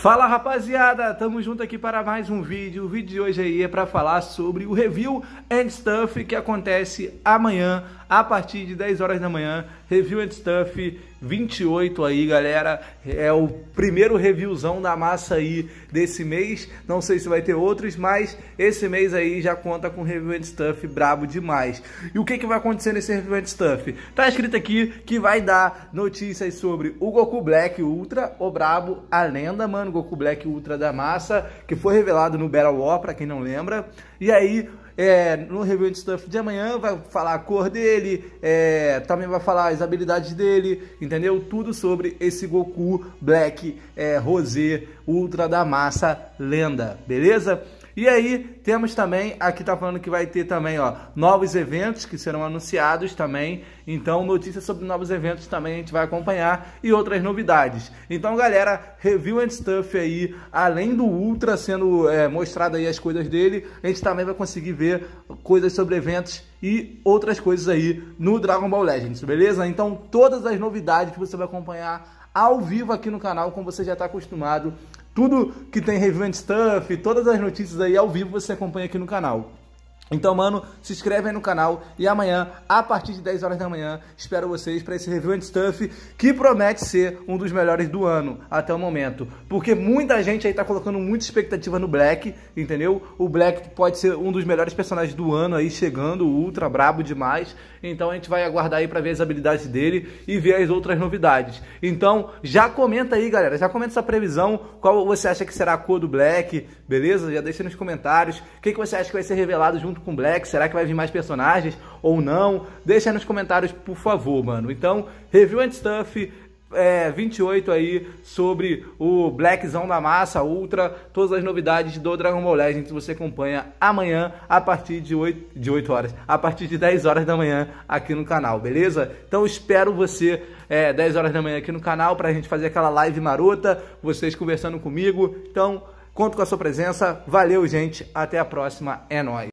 Fala rapaziada, tamo junto aqui para mais um vídeo. O vídeo de hoje aí é para falar sobre o Review and Stuff que acontece amanhã a partir de 10 horas da manhã. Review and Stuff 28 aí, galera. É o primeiro reviewzão da massa aí desse mês. Não sei se vai ter outros, mas esse mês aí já conta com review and stuff brabo demais. E o que, que vai acontecer nesse review and stuff? Tá escrito aqui que vai dar notícias sobre o Goku Black Ultra, o brabo, a lenda, mano, Goku Black Ultra da massa, que foi revelado no Battle War, para quem não lembra. E aí é, no Review de Stuff de amanhã vai falar a cor dele, é, também vai falar as habilidades dele, entendeu? Tudo sobre esse Goku Black é, Rosé Ultra da Massa Lenda, beleza? E aí temos também, aqui tá falando que vai ter também, ó, novos eventos que serão anunciados também. Então, notícias sobre novos eventos também a gente vai acompanhar e outras novidades. Então, galera, review and stuff aí, além do Ultra sendo é, mostrado aí as coisas dele, a gente também vai conseguir ver coisas sobre eventos e outras coisas aí no Dragon Ball Legends, beleza? Então, todas as novidades que você vai acompanhar ao vivo aqui no canal, como você já está acostumado tudo que tem Revenge Stuff, todas as notícias aí ao vivo você acompanha aqui no canal. Então, mano, se inscreve aí no canal e amanhã, a partir de 10 horas da manhã, espero vocês para esse Review and Stuff que promete ser um dos melhores do ano até o momento. Porque muita gente aí tá colocando muita expectativa no Black, entendeu? O Black pode ser um dos melhores personagens do ano aí chegando, ultra brabo demais. Então a gente vai aguardar aí para ver as habilidades dele e ver as outras novidades. Então, já comenta aí, galera, já comenta essa previsão, qual você acha que será a cor do Black, beleza? Já deixa nos comentários. O que, que você acha que vai ser revelado junto junto com o Black? Será que vai vir mais personagens ou não? Deixa aí nos comentários, por favor, mano. Então, review and stuff é, 28 aí sobre o Blackzão da Massa, Ultra, todas as novidades do Dragon Ball Legends você acompanha amanhã a partir de 8, de 8 horas, a partir de 10 horas da manhã aqui no canal, beleza? Então espero você é, 10 horas da manhã aqui no canal pra gente fazer aquela live marota, vocês conversando comigo. Então, conto com a sua presença. Valeu, gente. Até a próxima. É nóis.